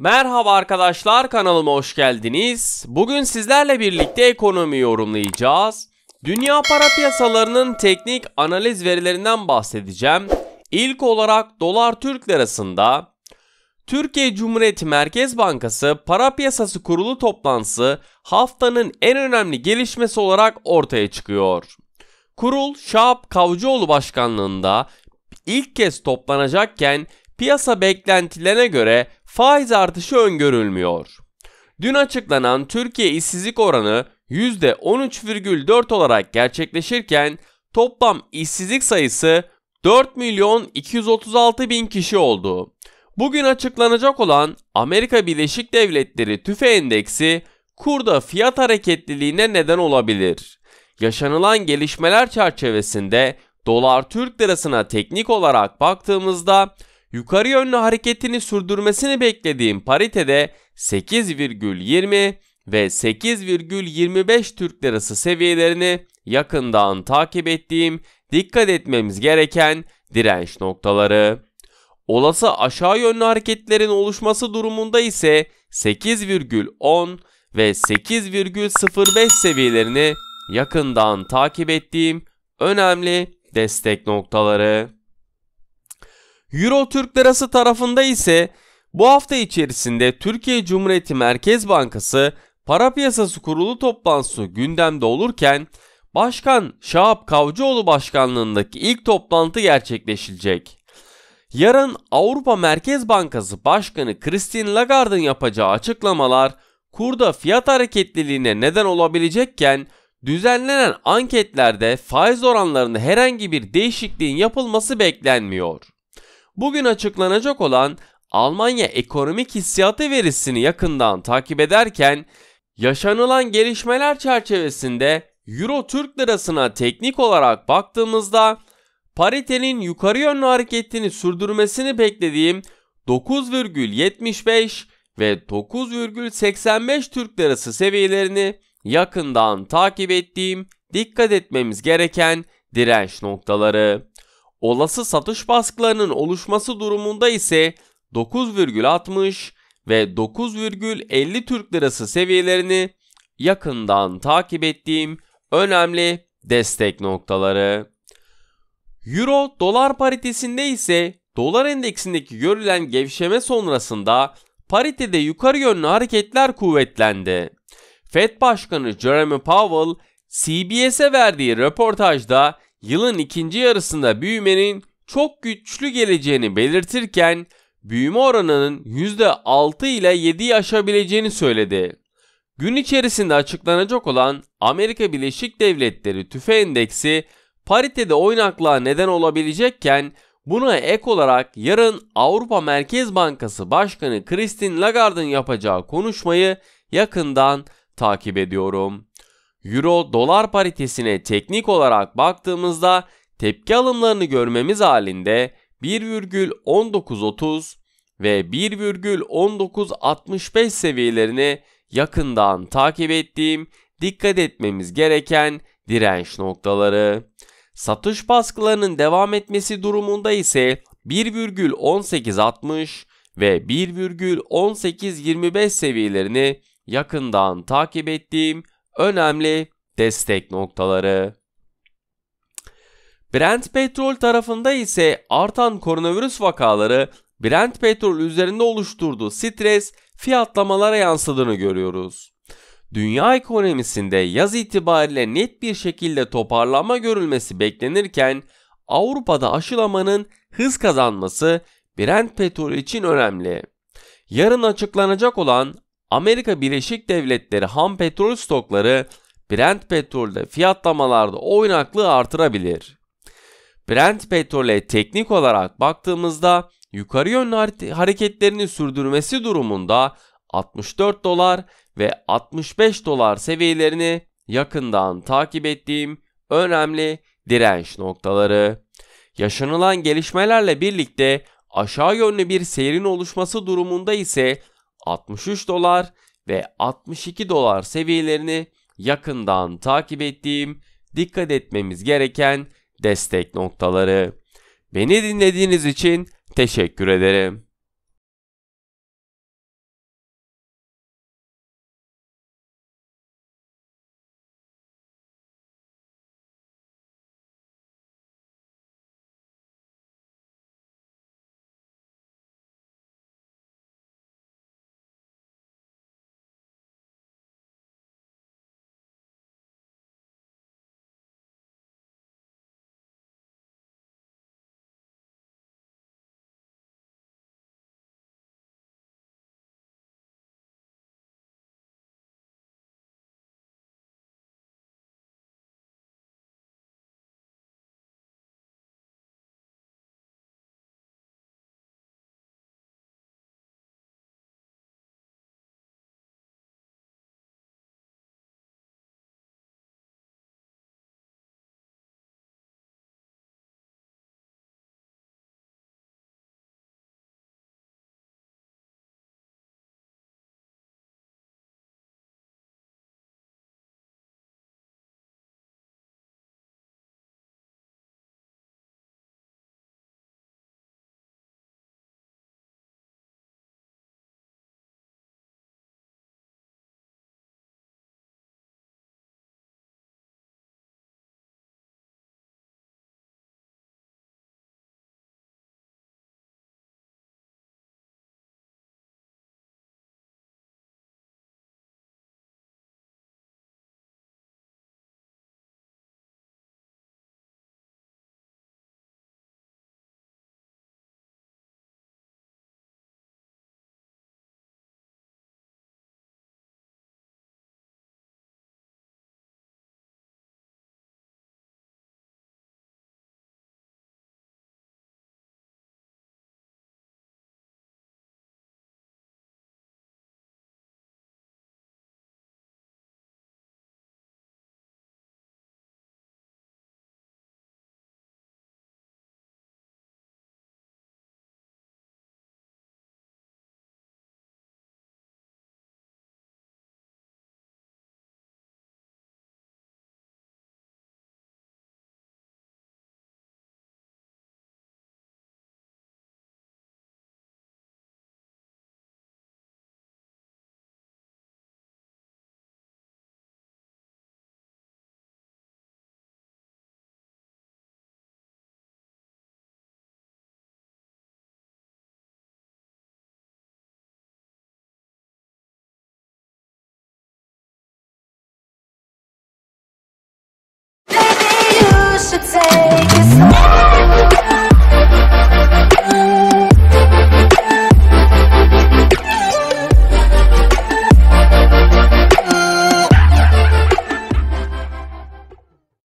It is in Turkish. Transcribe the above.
Merhaba arkadaşlar kanalıma hoş geldiniz. Bugün sizlerle birlikte ekonomi yorumlayacağız. Dünya para piyasalarının teknik analiz verilerinden bahsedeceğim. İlk olarak dolar Türk lirasında Türkiye Cumhuriyeti Merkez Bankası Para Piyasası Kurulu toplantısı haftanın en önemli gelişmesi olarak ortaya çıkıyor. Kurul Şahap Kavcıoğlu başkanlığında ilk kez toplanacakken piyasa beklentilerine göre faiz artışı öngörülmüyor. Dün açıklanan Türkiye işsizlik oranı %13,4 olarak gerçekleşirken toplam işsizlik sayısı 4 milyon 236 bin kişi oldu. Bugün açıklanacak olan Amerika Birleşik Devletleri tüfe endeksi kurda fiyat hareketliliğine neden olabilir. Yaşanılan gelişmeler çerçevesinde dolar Türk lirasına teknik olarak baktığımızda yukarı yönlü hareketini sürdürmesini beklediğim paritede 8,20 ve 8,25 Türk Lirası seviyelerini yakından takip ettiğim dikkat etmemiz gereken direnç noktaları. Olası aşağı yönlü hareketlerin oluşması durumunda ise 8,10 ve 8,05 seviyelerini yakından takip ettiğim önemli destek noktaları. Euro Türk Lirası tarafında ise bu hafta içerisinde Türkiye Cumhuriyeti Merkez Bankası Para Piyasası Kurulu toplantısı gündemde olurken Başkan Şahap Kavcıoğlu başkanlığındaki ilk toplantı gerçekleşilecek. Yarın Avrupa Merkez Bankası Başkanı Christine Lagarde'ın yapacağı açıklamalar kurda fiyat hareketliliğine neden olabilecekken düzenlenen anketlerde faiz oranlarında herhangi bir değişikliğin yapılması beklenmiyor bugün açıklanacak olan Almanya ekonomik hissiyatı verisini yakından takip ederken yaşanılan gelişmeler çerçevesinde Euro Türk lirasına teknik olarak baktığımızda paritenin yukarı yönlü hareketini sürdürmesini beklediğim 9,75 ve 9,85 Türk lirası seviyelerini yakından takip ettiğim dikkat etmemiz gereken direnç noktaları. Olası satış baskılarının oluşması durumunda ise 9,60 ve 9,50 Türk Lirası seviyelerini yakından takip ettiğim önemli destek noktaları. Euro dolar paritesinde ise dolar endeksindeki görülen gevşeme sonrasında paritede yukarı yönlü hareketler kuvvetlendi. Fed Başkanı Jeremy Powell CBS'e verdiği röportajda yılın ikinci yarısında büyümenin çok güçlü geleceğini belirtirken büyüme oranının %6 ile 7'yi aşabileceğini söyledi. Gün içerisinde açıklanacak olan Amerika Birleşik Devletleri tüfe endeksi paritede oynaklığa neden olabilecekken buna ek olarak yarın Avrupa Merkez Bankası Başkanı Christine Lagarde'ın yapacağı konuşmayı yakından takip ediyorum. Euro dolar paritesine teknik olarak baktığımızda tepki alımlarını görmemiz halinde 1,1930 ve 1,1965 seviyelerini yakından takip ettiğim dikkat etmemiz gereken direnç noktaları. Satış baskılarının devam etmesi durumunda ise 1,1860 ve 1,1825 seviyelerini yakından takip ettiğim önemli destek noktaları. Brent petrol tarafında ise artan koronavirüs vakaları Brent petrol üzerinde oluşturduğu stres fiyatlamalara yansıdığını görüyoruz. Dünya ekonomisinde yaz itibariyle net bir şekilde toparlanma görülmesi beklenirken Avrupa'da aşılamanın hız kazanması Brent petrol için önemli. Yarın açıklanacak olan Amerika Birleşik Devletleri ham petrol stokları Brent petrolde fiyatlamalarda oynaklığı artırabilir. Brent petrole teknik olarak baktığımızda yukarı yönlü hareketlerini sürdürmesi durumunda 64 dolar ve 65 dolar seviyelerini yakından takip ettiğim önemli direnç noktaları. Yaşanılan gelişmelerle birlikte aşağı yönlü bir seyrin oluşması durumunda ise 63 dolar ve 62 dolar seviyelerini yakından takip ettiğim dikkat etmemiz gereken destek noktaları. Beni dinlediğiniz için teşekkür ederim. should say.